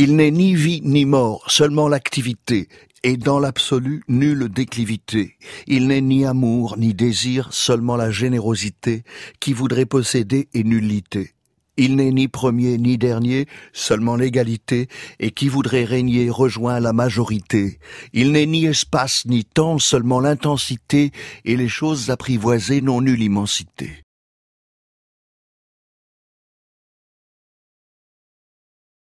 Il n'est ni vie ni mort, seulement l'activité, et dans l'absolu, nulle déclivité. Il n'est ni amour ni désir, seulement la générosité, qui voudrait posséder et nullité. Il n'est ni premier ni dernier, seulement l'égalité, et qui voudrait régner rejoint la majorité. Il n'est ni espace ni temps, seulement l'intensité, et les choses apprivoisées n'ont nulle immensité.